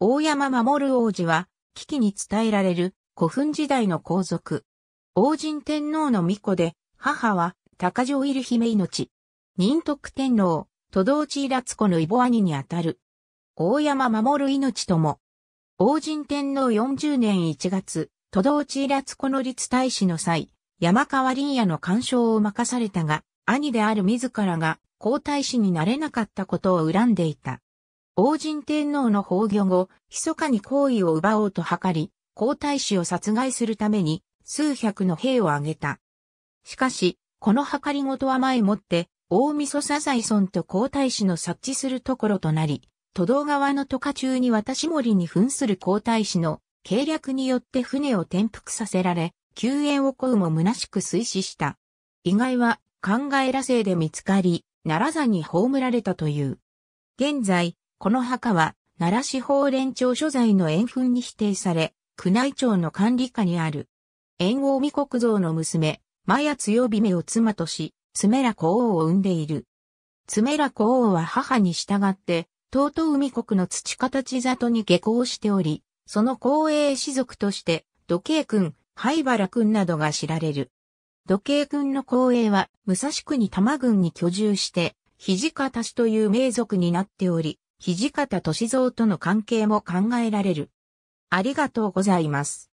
大山守王子は、危機に伝えられる古墳時代の皇族。王神天皇の御子で、母は高城入姫命。仁徳天皇、都道地らつ子の異母兄にあたる。大山守命とも。王神天皇40年1月、都道地らつ子の立大使の際、山川林也の干渉を任されたが、兄である自らが皇太子になれなかったことを恨んでいた。王神天皇の崩御後、密かに皇位を奪おうと図り、皇太子を殺害するために数百の兵を挙げた。しかし、この図り事は前もって、大晦噌サザ村と皇太子の察知するところとなり、都道側の都下中に渡し森に扮する皇太子の計略によって船を転覆させられ、救援を請うも虚しく推死した。意外は考えらせいで見つかり、奈良座に葬られたという。現在、この墓は、奈良市法連庁所在の円墳に否定され、宮内庁の管理下にある。縁王御国像の娘、マヤ強姫を妻とし、爪ら皇王を産んでいる。爪ら皇王は母に従って、尊東海国の土形里に下校しており、その後衛士族として、土慶君、灰原君などが知られる。土慶君の後衛は、武蔵国多摩郡に居住して、土方氏という名族になっており、土方歳三との関係も考えられる。ありがとうございます。